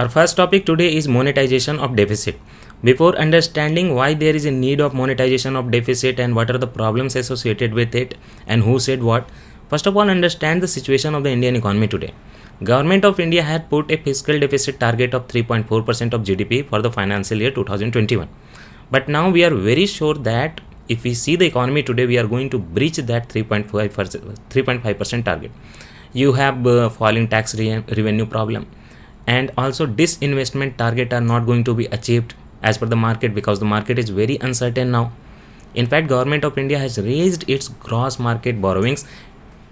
Our first topic today is monetization of deficit. Before understanding why there is a need of monetization of deficit and what are the problems associated with it and who said what, first of all understand the situation of the Indian economy today. Government of India had put a fiscal deficit target of 3.4% of GDP for the financial year 2021. But now we are very sure that if we see the economy today we are going to breach that 3.5% target. You have uh, falling tax re- revenue problem and also disinvestment target are not going to be achieved as per the market because the market is very uncertain now in fact government of india has raised its gross market borrowings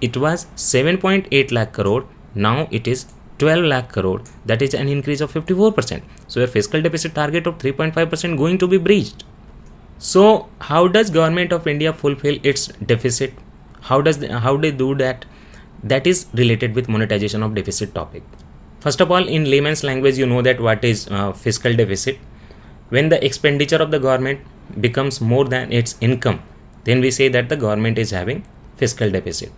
it was 7.8 lakh crore now it is 12 lakh crore that is an increase of 54% so your fiscal deficit target of 3.5% going to be breached so how does government of india fulfill its deficit how does they, how they do that that is related with monetization of deficit topic First of all, in layman's language, you know that what is uh, fiscal deficit. When the expenditure of the government becomes more than its income, then we say that the government is having fiscal deficit.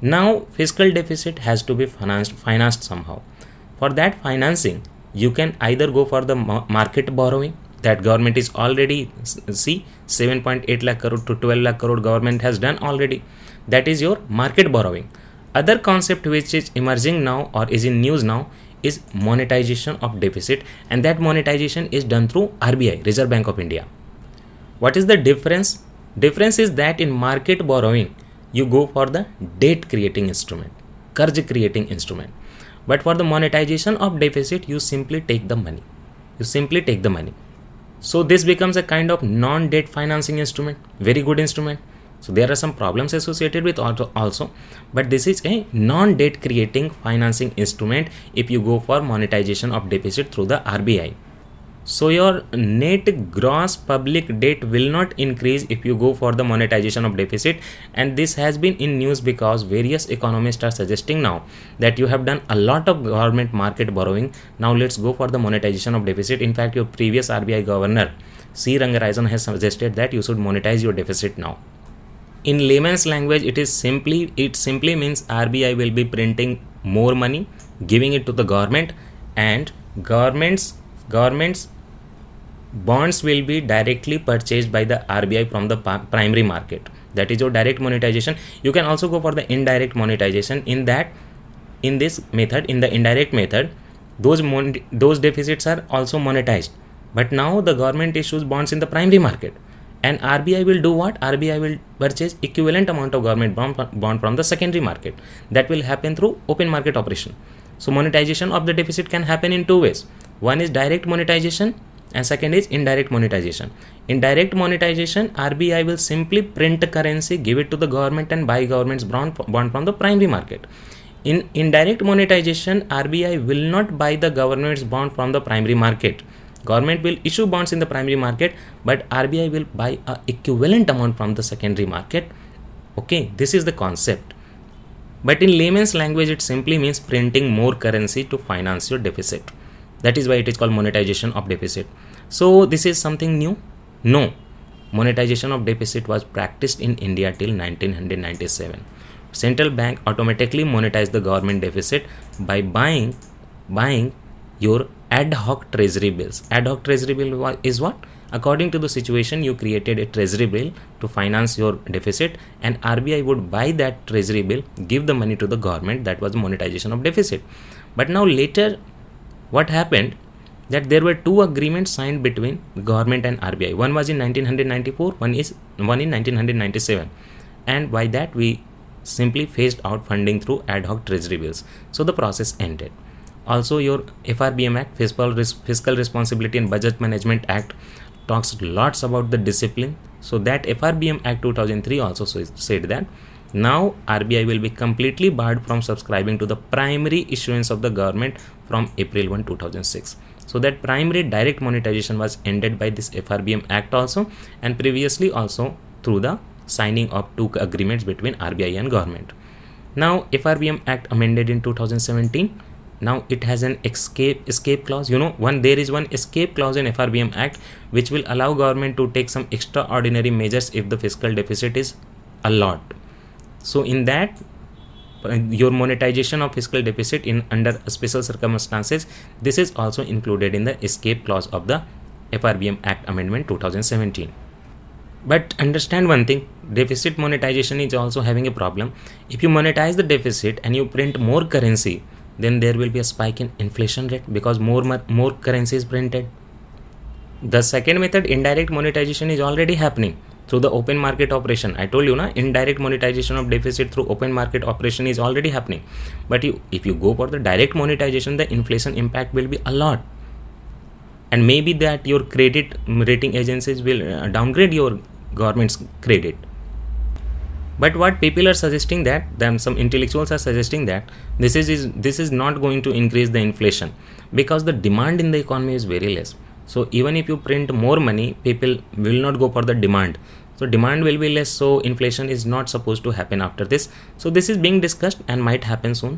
Now, fiscal deficit has to be financed, financed somehow. For that financing, you can either go for the market borrowing that government is already see 7.8 lakh crore to 12 lakh crore government has done already. That is your market borrowing. Other concept which is emerging now or is in news now is monetization of deficit and that monetization is done through RBI, Reserve Bank of India. What is the difference? Difference is that in market borrowing, you go for the debt creating instrument, karj creating instrument. But for the monetization of deficit, you simply take the money. You simply take the money. So this becomes a kind of non-debt financing instrument, very good instrument so there are some problems associated with also, but this is a non-debt creating financing instrument if you go for monetization of deficit through the RBI. So your net gross public debt will not increase if you go for the monetization of deficit and this has been in news because various economists are suggesting now that you have done a lot of government market borrowing now let's go for the monetization of deficit in fact your previous RBI governor C Rangarajan has suggested that you should monetize your deficit now in layman's language it is simply it simply means RBI will be printing more money giving it to the government and governments governments bonds will be directly purchased by the RBI from the primary market that is your direct monetization you can also go for the indirect monetization in that in this method in the indirect method those mon- those deficits are also monetized but now the government issues bonds in the primary market and RBI will do what? RBI will purchase equivalent amount of government bond from the secondary market. That will happen through open market operation. So monetization of the deficit can happen in two ways. One is direct monetization and second is indirect monetization. In direct monetization, RBI will simply print currency, give it to the government and buy government's bond from the primary market. In indirect monetization, RBI will not buy the government's bond from the primary market. Government will issue bonds in the primary market, but RBI will buy a equivalent amount from the secondary market. Okay, this is the concept. But in layman's language, it simply means printing more currency to finance your deficit. That is why it is called monetization of deficit. So this is something new? No. Monetization of deficit was practiced in India till 1997. Central bank automatically monetized the government deficit by buying buying your ad hoc treasury bills. Ad hoc treasury bill is what? According to the situation, you created a treasury bill to finance your deficit, and RBI would buy that treasury bill, give the money to the government. That was monetization of deficit. But now later, what happened? That there were two agreements signed between government and RBI. One was in 1994, one is one in 1997, and by that we simply phased out funding through ad hoc treasury bills. So the process ended also your FRBM Act, Fiscal, Fiscal Responsibility and Budget Management Act talks lots about the discipline. So that FRBM Act 2003 also said that now RBI will be completely barred from subscribing to the primary issuance of the government from April 1, 2006. So that primary direct monetization was ended by this FRBM Act also and previously also through the signing of two agreements between RBI and government. Now FRBM Act amended in 2017 now it has an escape escape clause you know one there is one escape clause in FRBM Act which will allow government to take some extraordinary measures if the fiscal deficit is a lot so in that uh, your monetization of fiscal deficit in under special circumstances this is also included in the escape clause of the FRBM Act amendment 2017 but understand one thing deficit monetization is also having a problem if you monetize the deficit and you print more currency then there will be a spike in inflation rate because more more currency is printed the second method indirect monetization is already happening through the open market operation i told you na indirect monetization of deficit through open market operation is already happening but you, if you go for the direct monetization the inflation impact will be a lot and maybe that your credit rating agencies will uh, downgrade your government's credit but what people are suggesting that them some intellectuals are suggesting that this is, is this is not going to increase the inflation because the demand in the economy is very less so even if you print more money people will not go for the demand so demand will be less so inflation is not supposed to happen after this so this is being discussed and might happen soon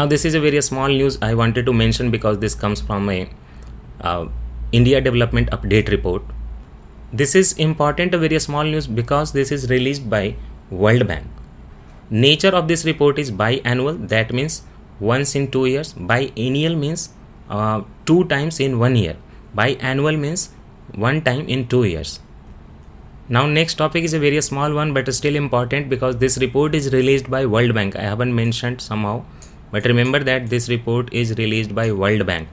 now this is a very small news i wanted to mention because this comes from a uh, india development update report this is important a very small news because this is released by World Bank. Nature of this report is biannual, that means once in two years. Biennial means uh, two times in one year. Biannual means one time in two years. Now next topic is a very small one but still important because this report is released by World Bank. I haven't mentioned somehow but remember that this report is released by World Bank.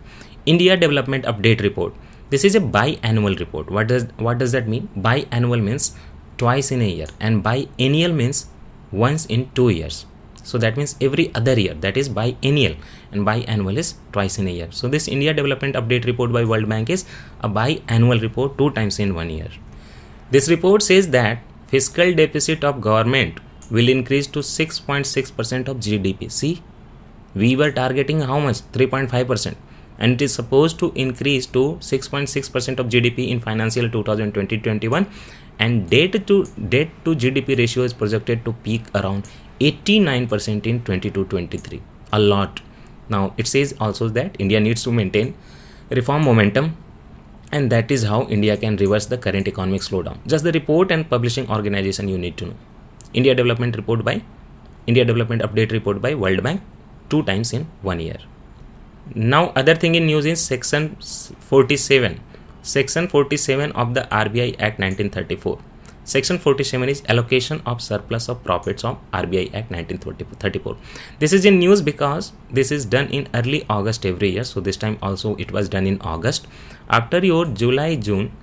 India Development Update Report. This is a biannual report. What does what does that mean? Biannual means twice in a year and biennial means once in two years so that means every other year that is biennial and biannual is twice in a year so this india development update report by world bank is a biannual report two times in one year this report says that fiscal deficit of government will increase to 6.6% of gdp see we were targeting how much 3.5% and it is supposed to increase to 6.6% of GDP in financial 2020-21 and debt to debt to GDP ratio is projected to peak around 89% in 22-23 a lot now it says also that India needs to maintain reform momentum and that is how India can reverse the current economic slowdown just the report and publishing organization you need to know India development report by India development update report by World Bank two times in one year now other thing in news is section 47 Section 47 of the RBI Act 1934. Section 47 is allocation of surplus of profits of RBI Act 1934. This is in news because this is done in early August every year. So this time also it was done in August. After your July June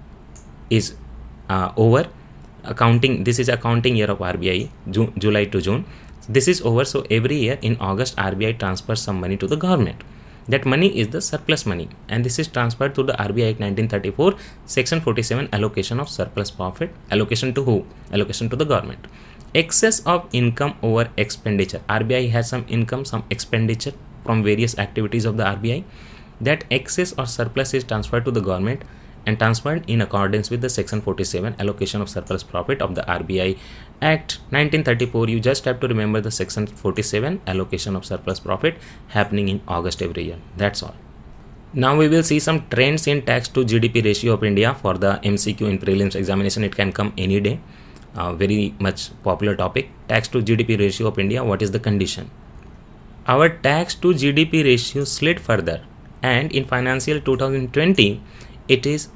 is uh, over, accounting this is accounting year of RBI June, July to June. This is over. So every year in August RBI transfers some money to the government that money is the surplus money and this is transferred to the RBI Act 1934 section 47 allocation of surplus profit allocation to who allocation to the government excess of income over expenditure RBI has some income some expenditure from various activities of the RBI that excess or surplus is transferred to the government and transferred in accordance with the section 47 allocation of surplus profit of the RBI Act 1934. You just have to remember the section 47 allocation of surplus profit happening in August every year. That's all. Now we will see some trends in tax to GDP ratio of India for the MCQ in prelims examination. It can come any day. Uh, very much popular topic. Tax to GDP ratio of India. What is the condition? Our tax to GDP ratio slid further and in financial 2020 it is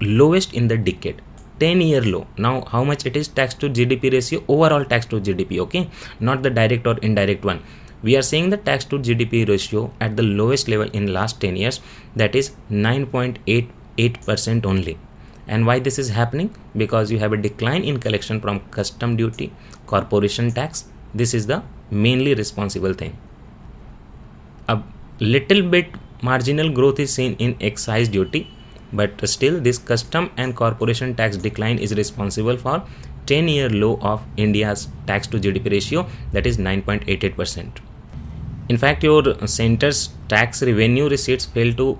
lowest in the decade 10 year low now how much it is tax to gdp ratio overall tax to gdp okay not the direct or indirect one we are seeing the tax to gdp ratio at the lowest level in last 10 years that is 9.88% only and why this is happening because you have a decline in collection from custom duty corporation tax this is the mainly responsible thing a little bit Marginal growth is seen in excise duty, but still, this custom and corporation tax decline is responsible for 10 year low of India's tax to GDP ratio, that is 9.88%. In fact, your center's tax revenue receipts fell to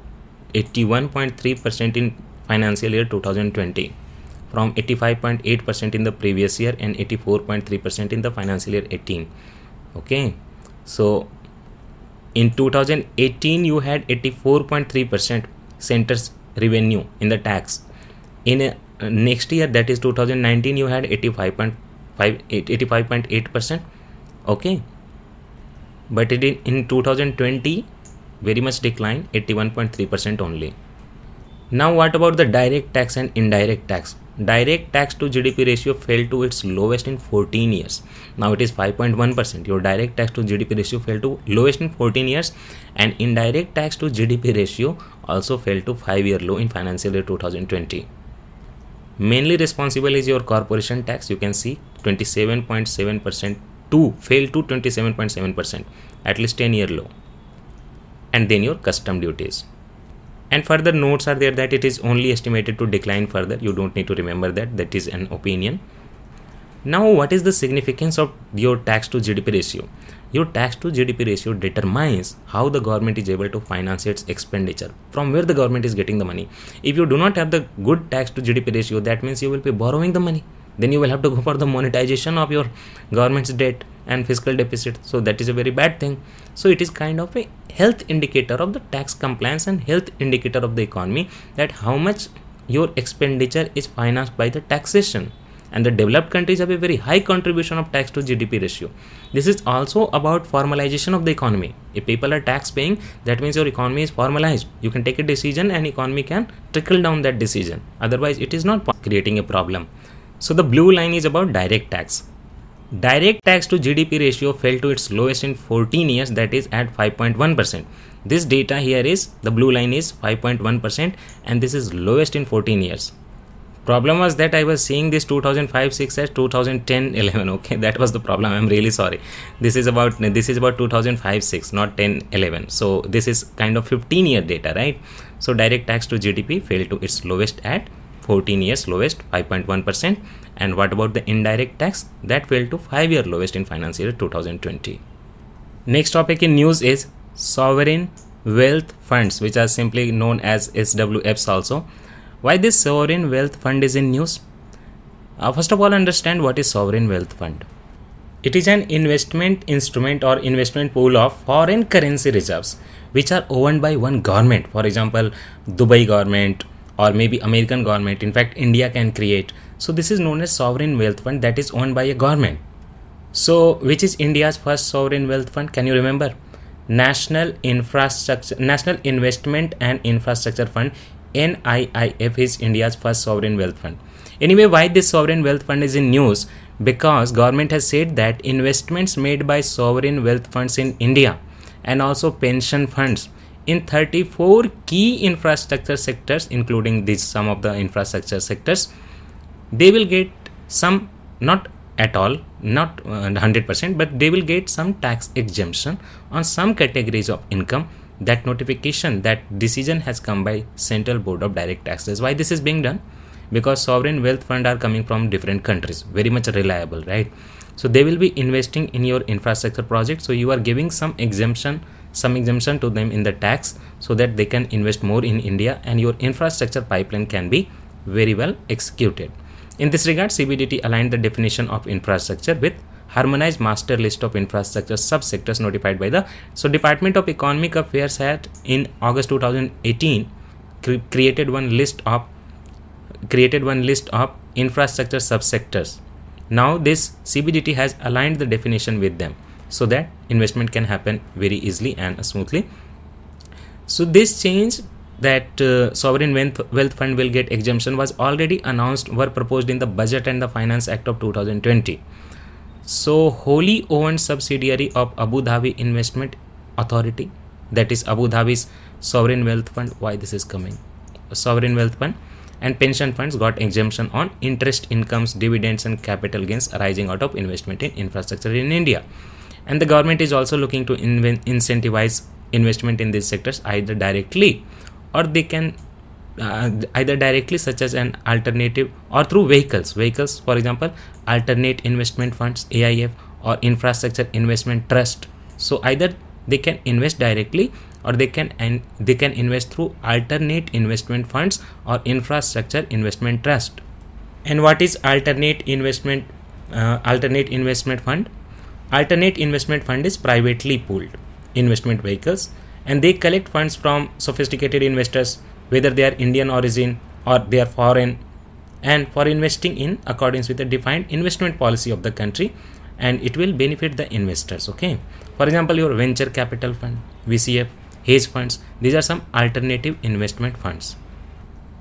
81.3% in financial year 2020 from 85.8% in the previous year and 84.3% in the financial year 18 okay so in 2018 you had 84.3% center's revenue in the tax in a, uh, next year that is 2019 you had 85.5 85.8% okay but it in, in 2020 very much declined 81.3% only now what about the direct tax and indirect tax direct tax to GDP ratio fell to its lowest in 14 years. Now it is 5.1%. Your direct tax to GDP ratio fell to lowest in 14 years, and indirect tax to GDP ratio also fell to 5 year low in financial year 2020. Mainly responsible is your corporation tax. You can see 27.7% to fail to 27.7%, at least 10 year low. And then your custom duties and further notes are there that it is only estimated to decline further you don't need to remember that that is an opinion now what is the significance of your tax to gdp ratio your tax to gdp ratio determines how the government is able to finance its expenditure from where the government is getting the money if you do not have the good tax to gdp ratio that means you will be borrowing the money then you will have to go for the monetization of your government's debt and fiscal deficit so that is a very bad thing so it is kind of a health indicator of the tax compliance and health indicator of the economy that how much your expenditure is financed by the taxation and the developed countries have a very high contribution of tax to GDP ratio. This is also about formalization of the economy. If people are tax paying, that means your economy is formalized. You can take a decision and economy can trickle down that decision. Otherwise, it is not creating a problem. So the blue line is about direct tax. Direct tax to GDP ratio fell to its lowest in 14 years, that is at 5.1%. This data here is the blue line is 5.1%, and this is lowest in 14 years. Problem was that I was seeing this 2005 6 as 2010 11. Okay, that was the problem. I'm really sorry. This is about this is about 2005 6, not 10 11. So this is kind of 15 year data, right? So direct tax to GDP fell to its lowest at 14 years lowest 5.1% and what about the indirect tax? That fell to 5 year lowest in financial year 2020. Next topic in news is sovereign wealth funds which are simply known as SWFs also. Why this sovereign wealth fund is in news? Uh, first of all understand what is sovereign wealth fund. It is an investment instrument or investment pool of foreign currency reserves which are owned by one government for example Dubai government or maybe American government in fact India can create so this is known as sovereign wealth fund that is owned by a government. So which is India's first sovereign wealth fund? Can you remember? National Infrastructure National Investment and Infrastructure Fund NIIF is India's first sovereign wealth fund. Anyway, why this sovereign wealth fund is in news? Because government has said that investments made by sovereign wealth funds in India and also pension funds in 34 key infrastructure sectors including these some of the infrastructure sectors they will get some not at all not 100% uh, but they will get some tax exemption on some categories of income that notification that decision has come by central board of direct taxes why this is being done because sovereign wealth fund are coming from different countries very much reliable right so they will be investing in your infrastructure project so you are giving some exemption some exemption to them in the tax so that they can invest more in india and your infrastructure pipeline can be very well executed in this regard, CBDT aligned the definition of infrastructure with harmonized master list of infrastructure subsectors notified by the so Department of Economic Affairs had in August 2018 cre created one list of created one list of infrastructure subsectors. Now this CBDT has aligned the definition with them so that investment can happen very easily and smoothly. So this change that uh, sovereign wealth fund will get exemption was already announced were proposed in the budget and the finance act of 2020 so wholly owned subsidiary of abu dhabi investment authority that is abu dhabi's sovereign wealth fund why this is coming sovereign wealth fund and pension funds got exemption on interest incomes dividends and capital gains arising out of investment in infrastructure in india and the government is also looking to in incentivize investment in these sectors either directly or they can uh, either directly such as an alternative or through vehicles vehicles for example alternate investment funds aif or infrastructure investment trust so either they can invest directly or they can and they can invest through alternate investment funds or infrastructure investment trust and what is alternate investment uh, alternate investment fund alternate investment fund is privately pooled investment vehicles and they collect funds from sophisticated investors, whether they are Indian origin or they are foreign, and for investing in accordance with a defined investment policy of the country and it will benefit the investors. Okay, for example, your venture capital fund, VCF, hedge funds, these are some alternative investment funds.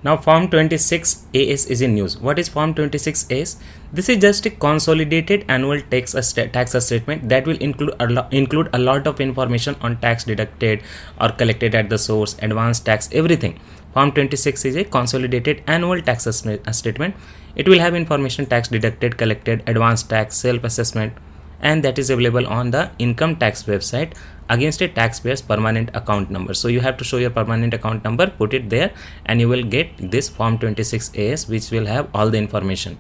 Now Form 26AS is in news. What is Form 26AS? This is just a consolidated annual tax tax statement that will include a lot, include a lot of information on tax deducted or collected at the source, advance tax, everything. Form 26 is a consolidated annual tax statement. It will have information tax deducted, collected, advance tax, self assessment, and that is available on the income tax website against a taxpayer's permanent account number. So you have to show your permanent account number, put it there and you will get this form 26AS which will have all the information.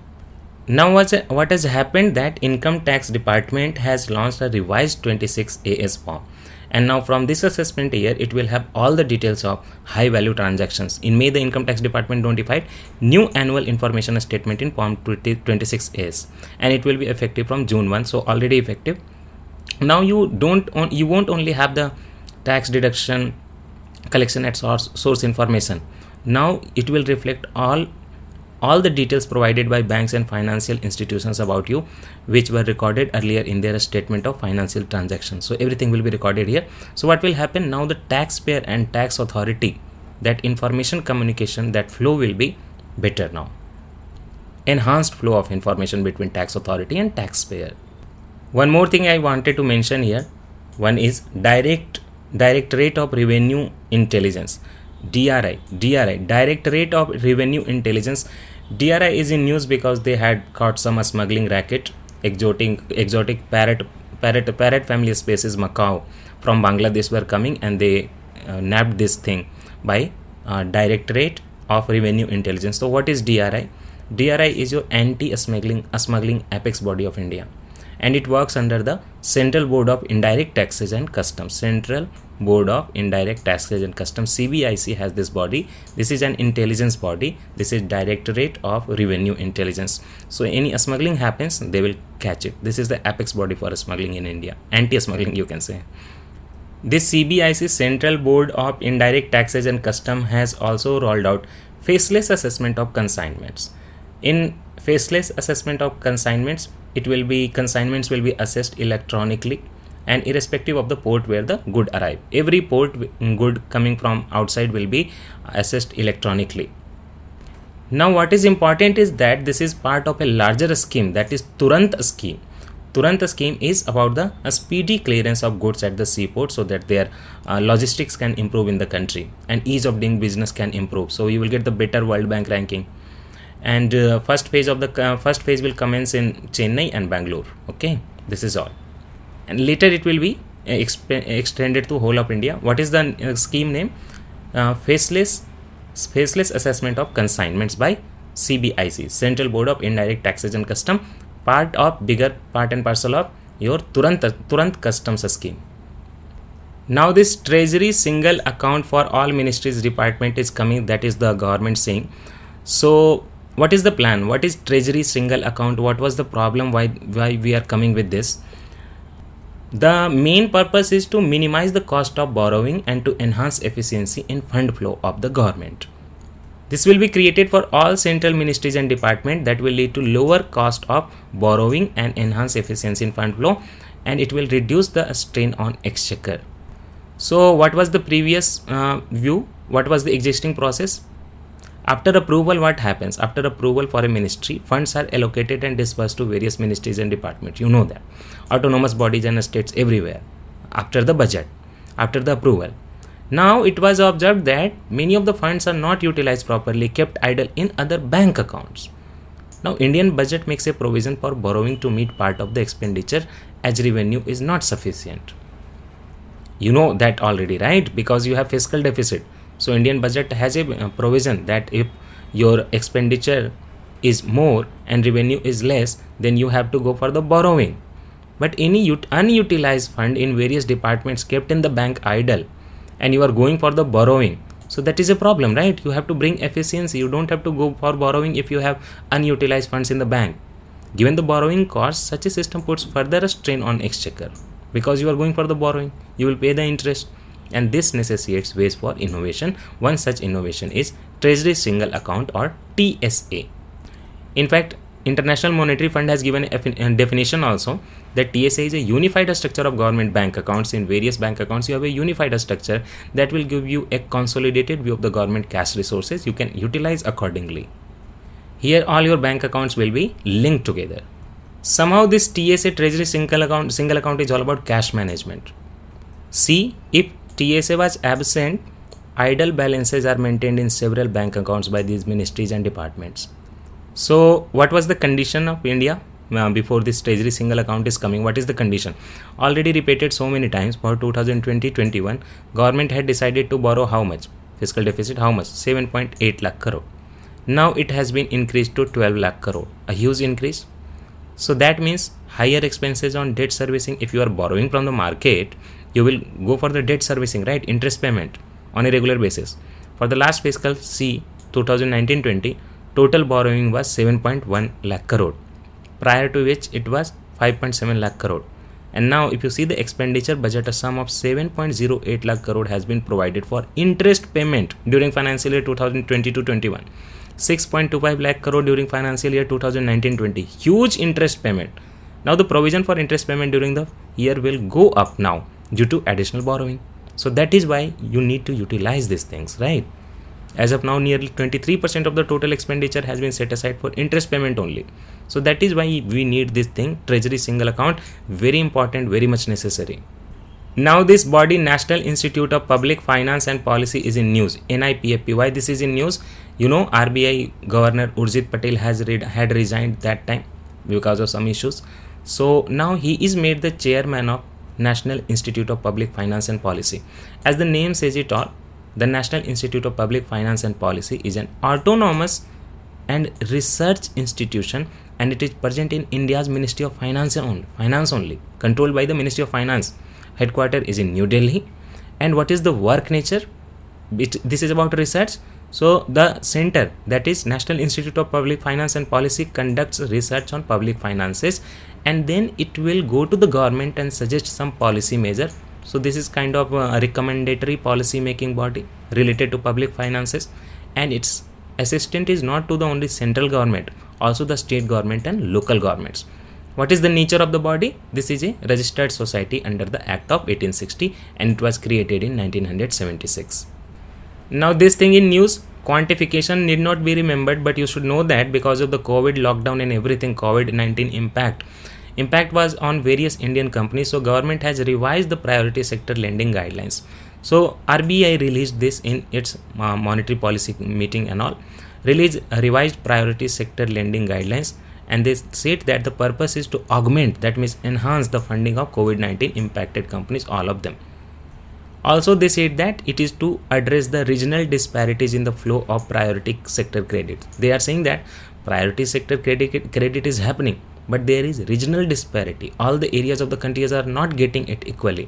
Now what has happened that income tax department has launched a revised 26AS form and now from this assessment year it will have all the details of high value transactions. In May the income tax department notified new annual information statement in form 26AS and it will be effective from June 1 so already effective now you don't on, you won't only have the tax deduction collection at source source information now it will reflect all all the details provided by banks and financial institutions about you which were recorded earlier in their statement of financial transactions so everything will be recorded here so what will happen now the taxpayer and tax authority that information communication that flow will be better now enhanced flow of information between tax authority and taxpayer one more thing i wanted to mention here one is direct rate of revenue intelligence dri dri direct rate of revenue intelligence dri is in news because they had caught some smuggling racket exotic exotic parrot parrot parrot family species macau from bangladesh were coming and they uh, nabbed this thing by uh, rate of revenue intelligence so what is dri dri is your anti smuggling smuggling apex body of india and it works under the Central Board of Indirect Taxes and Customs. Central Board of Indirect Taxes and Customs CBIC has this body. This is an intelligence body. This is Directorate of Revenue Intelligence. So any smuggling happens, they will catch it. This is the apex body for smuggling in India. Anti-smuggling, you can say. This CBIC Central Board of Indirect Taxes and Customs, has also rolled out faceless assessment of consignments. In faceless assessment of consignments, it will be consignments will be assessed electronically and irrespective of the port where the good arrive. Every port good coming from outside will be assessed electronically. Now what is important is that this is part of a larger scheme that is Turant scheme. Turant scheme is about the speedy clearance of goods at the seaport so that their uh, logistics can improve in the country and ease of doing business can improve. So you will get the better World Bank ranking and uh, first phase of the uh, first phase will commence in chennai and bangalore okay this is all and later it will be uh, extended to whole of india what is the uh, scheme name uh, faceless faceless assessment of consignments by cbic central board of indirect taxes and custom part of bigger part and parcel of your turant turant customs scheme now this treasury single account for all ministries department is coming that is the government saying so what is the plan what is treasury single account what was the problem why why we are coming with this the main purpose is to minimize the cost of borrowing and to enhance efficiency in fund flow of the government this will be created for all central ministries and department that will lead to lower cost of borrowing and enhance efficiency in fund flow and it will reduce the strain on exchequer so what was the previous uh, view what was the existing process after approval, what happens? After approval for a ministry, funds are allocated and disbursed to various ministries and departments. You know that. Autonomous bodies and states everywhere. After the budget, after the approval. Now it was observed that many of the funds are not utilized properly, kept idle in other bank accounts. Now Indian budget makes a provision for borrowing to meet part of the expenditure as revenue is not sufficient. You know that already, right? Because you have fiscal deficit so indian budget has a uh, provision that if your expenditure is more and revenue is less then you have to go for the borrowing but any unutilized fund in various departments kept in the bank idle and you are going for the borrowing so that is a problem right you have to bring efficiency you don't have to go for borrowing if you have unutilized funds in the bank given the borrowing cost such a system puts further strain on exchequer because you are going for the borrowing you will pay the interest and this necessitates ways for innovation. One such innovation is Treasury Single Account or TSA. In fact, International Monetary Fund has given a definition also that TSA is a unified structure of government bank accounts. In various bank accounts, you have a unified structure that will give you a consolidated view of the government cash resources. You can utilize accordingly. Here, all your bank accounts will be linked together. Somehow, this TSA Treasury Single Account, single account is all about cash management. See if TSA was absent, idle balances are maintained in several bank accounts by these ministries and departments. So, what was the condition of India uh, before this treasury single account is coming what is the condition already repeated so many times for 2020-21 government had decided to borrow how much fiscal deficit how much 7.8 lakh crore now it has been increased to 12 lakh crore a huge increase so that means higher expenses on debt servicing if you are borrowing from the market you will go for the debt servicing, right? Interest payment on a regular basis. For the last fiscal C 2019-20, total borrowing was 7.1 lakh crore, prior to which it was 5.7 lakh crore. And now, if you see the expenditure budget, a sum of 7.08 lakh crore has been provided for interest payment during financial year 2020-21. 6.25 lakh crore during financial year 2019-20 huge interest payment now the provision for interest payment during the year will go up now due to additional borrowing. So that is why you need to utilize these things, right? As of now, nearly 23% of the total expenditure has been set aside for interest payment only. So that is why we need this thing, treasury single account, very important, very much necessary. Now this body National Institute of Public Finance and Policy is in news. NIPFP. Why this is in news? You know RBI Governor Urjit Patel has read, had resigned that time because of some issues. So now he is made the chairman of National Institute of Public Finance and Policy. As the name says it all, the National Institute of Public Finance and Policy is an autonomous and research institution and it is present in India's Ministry of Finance only, finance only controlled by the Ministry of Finance. Headquarter is in New Delhi. And what is the work nature? It, this is about research so the center that is National Institute of Public Finance and Policy conducts research on public finances and then it will go to the government and suggest some policy measure. So this is kind of a recommendatory policy making body related to public finances and its assistant is not to the only central government also the state government and local governments. What is the nature of the body? This is a registered society under the Act of 1860 and it was created in 1976. Now this thing in news quantification need not be remembered but you should know that because of the covid lockdown and everything covid-19 impact impact was on various indian companies so government has revised the priority sector lending guidelines so rbi released this in its uh, monetary policy meeting and all released revised priority sector lending guidelines and they said that the purpose is to augment that means enhance the funding of covid-19 impacted companies all of them also, they said that it is to address the regional disparities in the flow of priority sector credit. They are saying that priority sector credit, credit is happening, but there is regional disparity. All the areas of the countries are not getting it equally.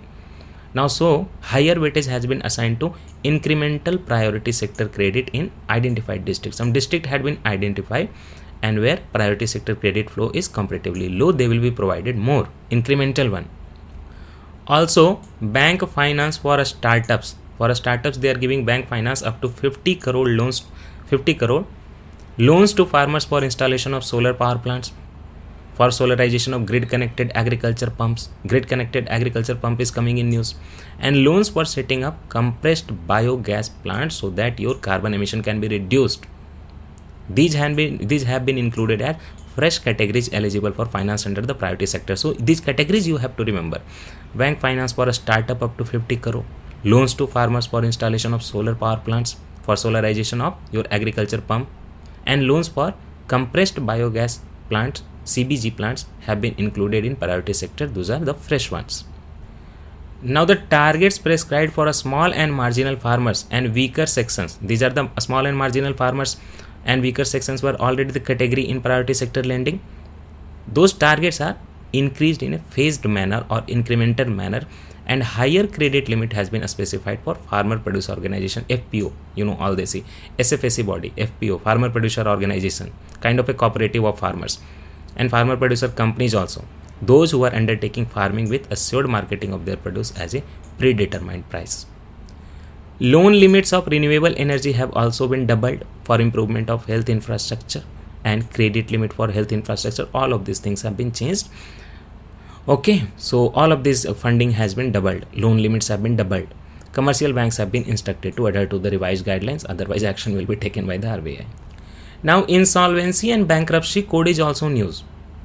Now, so higher weightage has been assigned to incremental priority sector credit in identified districts. Some district had been identified and where priority sector credit flow is comparatively low, they will be provided more incremental one also bank finance for startups for startups they are giving bank finance up to 50 crore loans 50 crore loans to farmers for installation of solar power plants for solarization of grid connected agriculture pumps grid connected agriculture pump is coming in news and loans for setting up compressed biogas plants so that your carbon emission can be reduced these have been these have been included as fresh categories eligible for finance under the priority sector so these categories you have to remember bank finance for a startup up to 50 crore, loans to farmers for installation of solar power plants for solarization of your agriculture pump, and loans for compressed biogas plants, CBG plants have been included in priority sector. Those are the fresh ones. Now the targets prescribed for a small and marginal farmers and weaker sections. These are the small and marginal farmers and weaker sections were already the category in priority sector lending. Those targets are increased in a phased manner or incremental manner and higher credit limit has been specified for farmer producer organization fpo you know all they see sfsa body fpo farmer producer organization kind of a cooperative of farmers and farmer producer companies also those who are undertaking farming with assured marketing of their produce as a predetermined price loan limits of renewable energy have also been doubled for improvement of health infrastructure and credit limit for health infrastructure all of these things have been changed okay so all of this funding has been doubled loan limits have been doubled commercial banks have been instructed to adhere to the revised guidelines otherwise action will be taken by the RBI now insolvency and bankruptcy code is also news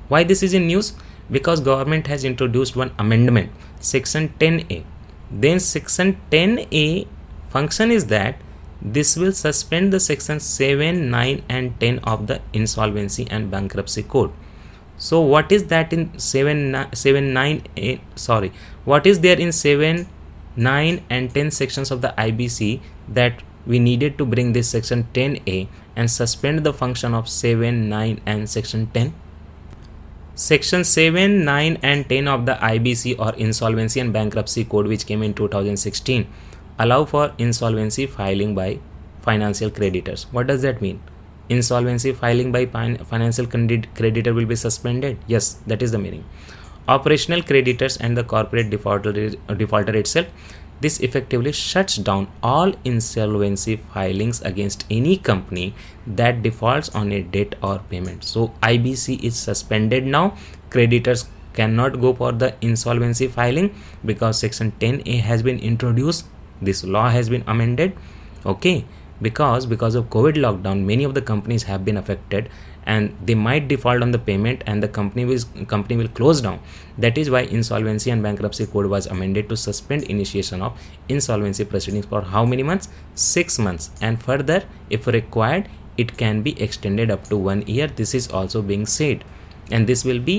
why this is in news because government has introduced one amendment section 10a then section 10a function is that this will suspend the section 7, 9 and 10 of the insolvency and bankruptcy code. So what is that in 7, 7, 9 8, sorry, what is there in 7, 9 and 10 sections of the IBC that we needed to bring this section 10A and suspend the function of 7, 9 and section 10? Section 7, 9 and 10 of the IBC or Insolvency and Bankruptcy Code which came in 2016 allow for insolvency filing by financial creditors. What does that mean? Insolvency filing by financial creditor will be suspended. Yes, that is the meaning. Operational creditors and the corporate defaulter, defaulter itself. This effectively shuts down all insolvency filings against any company that defaults on a debt or payment. So IBC is suspended now. Creditors cannot go for the insolvency filing because section 10a has been introduced this law has been amended okay because because of covid lockdown many of the companies have been affected and they might default on the payment and the company will company will close down that is why insolvency and bankruptcy code was amended to suspend initiation of insolvency proceedings for how many months 6 months and further if required it can be extended up to 1 year this is also being said and this will be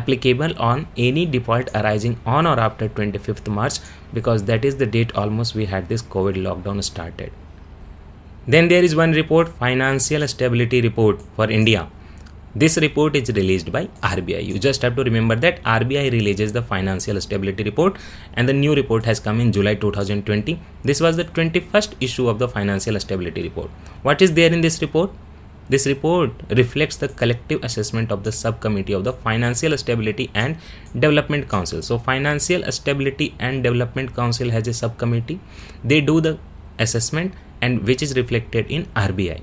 applicable on any default arising on or after 25th march because that is the date almost we had this covid lockdown started then there is one report financial stability report for india this report is released by RBI. You just have to remember that RBI releases the financial stability report and the new report has come in July 2020. This was the 21st issue of the financial stability report. What is there in this report? This report reflects the collective assessment of the subcommittee of the Financial Stability and Development Council. So Financial Stability and Development Council has a subcommittee. They do the assessment and which is reflected in RBI.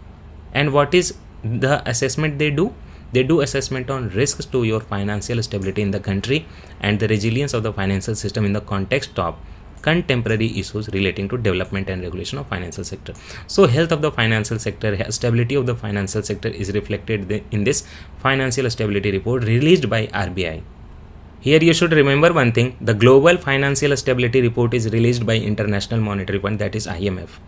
And what is the assessment they do? They do assessment on risks to your financial stability in the country and the resilience of the financial system in the context of contemporary issues relating to development and regulation of financial sector so health of the financial sector stability of the financial sector is reflected in this financial stability report released by RBI here you should remember one thing the global financial stability report is released by international monetary fund that is IMF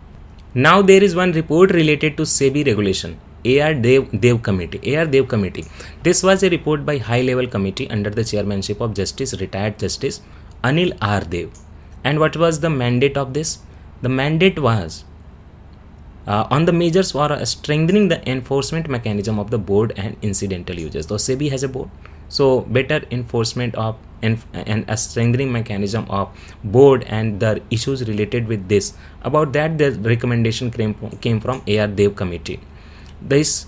now there is one report related to SEBI regulation AR Dev, Dev Committee. AR Dev Committee. This was a report by high level committee under the chairmanship of Justice, retired Justice Anil R. Dev. And what was the mandate of this? The mandate was uh, on the measures for uh, strengthening the enforcement mechanism of the board and incidental users. So SEBI has a board. So better enforcement of and a strengthening mechanism of board and the issues related with this. About that, the recommendation came from, came from AR Dev committee. This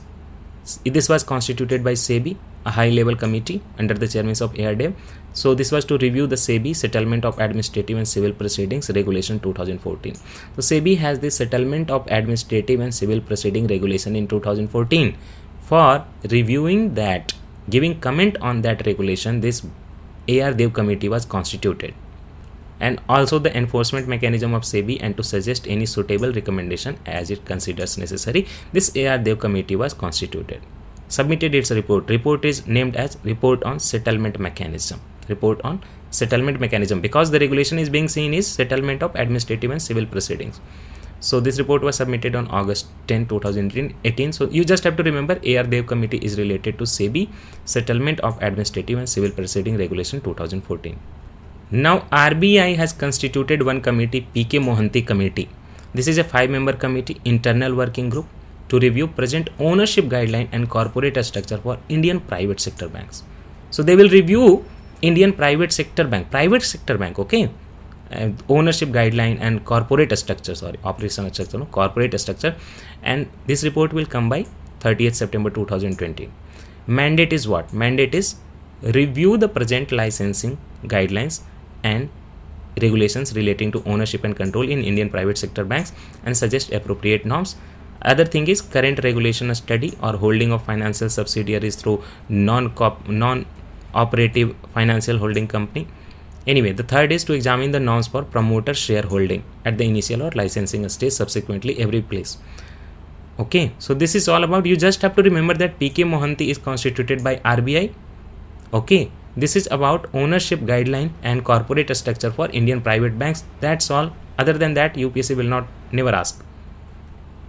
this was constituted by SEBI a high level committee under the chairmanship of Ardev, So this was to review the SEBI Settlement of Administrative and Civil Proceedings Regulation 2014. So SEBI has the Settlement of Administrative and Civil Proceeding Regulation in 2014 for reviewing that giving comment on that regulation this AR Dev committee was constituted and also the enforcement mechanism of SEBI and to suggest any suitable recommendation as it considers necessary this AR Dev committee was constituted submitted its report. Report is named as report on settlement mechanism. Report on settlement mechanism because the regulation is being seen is settlement of administrative and civil proceedings. So this report was submitted on August 10, 2018. So you just have to remember AR Dev committee is related to SEBI settlement of administrative and civil proceeding regulation 2014. Now RBI has constituted one committee PK Mohanty committee. This is a five member committee internal working group to review present ownership guideline and corporate structure for Indian private sector banks. So they will review Indian private sector bank, private sector bank, okay? And ownership guideline and corporate structure, sorry, operational structure, no, corporate structure. And this report will come by 30th September 2020. Mandate is what? Mandate is review the present licensing guidelines and regulations relating to ownership and control in Indian private sector banks and suggest appropriate norms other thing is current regulation study or holding of financial subsidiaries through non non-operative financial holding company. Anyway, the third is to examine the norms for promoter shareholding at the initial or licensing stage subsequently every place. Okay, so this is all about you just have to remember that PK Mohanty is constituted by RBI. Okay, this is about ownership guideline and corporate structure for Indian private banks. That's all. Other than that, UPSC will not never ask.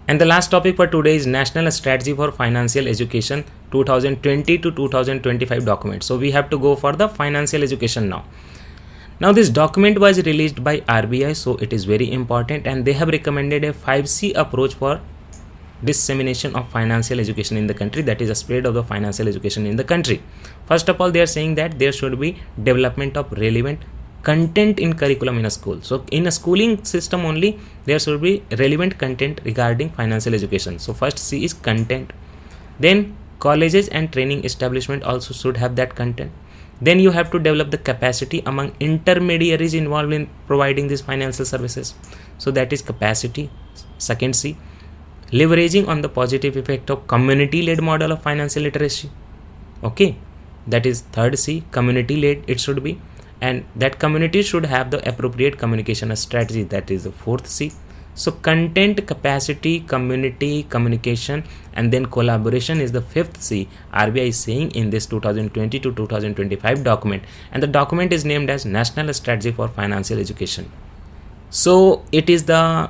And the last topic for today is National Strategy for Financial Education 2020 to 2025 document. So we have to go for the financial education now. Now this document was released by RBI so it is very important and they have recommended a 5C approach for dissemination of financial education in the country that is a spread of the financial education in the country first of all they are saying that there should be development of relevant content in curriculum in a school so in a schooling system only there should be relevant content regarding financial education so first c is content then colleges and training establishment also should have that content then you have to develop the capacity among intermediaries involved in providing these financial services so that is capacity second c leveraging on the positive effect of community led model of financial literacy okay that is third c community led it should be and that community should have the appropriate communication strategy that is the fourth c so content capacity community communication and then collaboration is the fifth c rbi is saying in this 2020 to 2025 document and the document is named as national strategy for financial education so it is the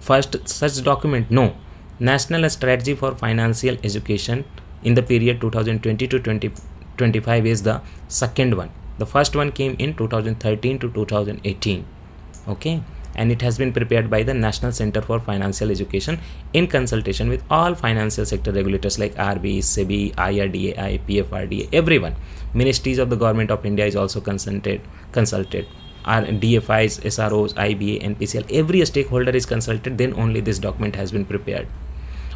first such document no national strategy for financial education in the period 2020 to 2025 is the second one the first one came in 2013 to 2018 okay and it has been prepared by the National Center for Financial Education in consultation with all financial sector regulators like RBI, SEBI, IRDA, PFRDA, everyone. Ministries of the Government of India is also consulted. Consulted. Our DFIs, SROs, IBA, NPCL, every stakeholder is consulted. Then only this document has been prepared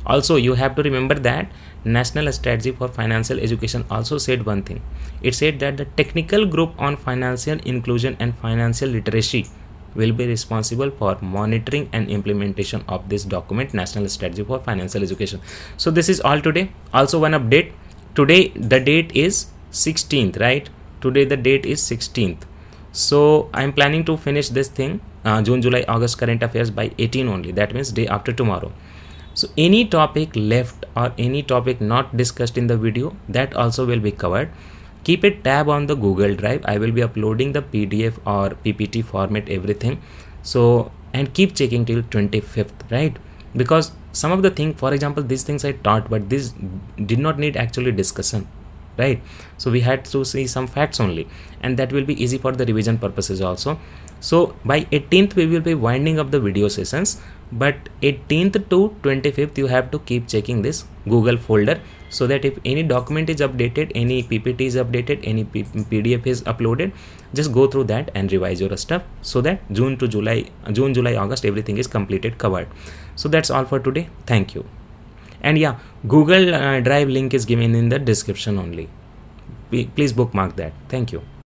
also you have to remember that national strategy for financial education also said one thing it said that the technical group on financial inclusion and financial literacy will be responsible for monitoring and implementation of this document national strategy for financial education so this is all today also one update today the date is 16th right today the date is 16th so i am planning to finish this thing uh, june july august current affairs by 18 only that means day after tomorrow so any topic left or any topic not discussed in the video that also will be covered keep a tab on the google drive i will be uploading the pdf or ppt format everything so and keep checking till 25th right because some of the thing for example these things i taught but this did not need actually discussion right so we had to see some facts only and that will be easy for the revision purposes also so by 18th we will be winding up the video sessions but 18th to 25th you have to keep checking this google folder so that if any document is updated any ppt is updated any P pdf is uploaded just go through that and revise your stuff so that june to july june july august everything is completed covered so that's all for today thank you and yeah google uh, drive link is given in the description only please bookmark that thank you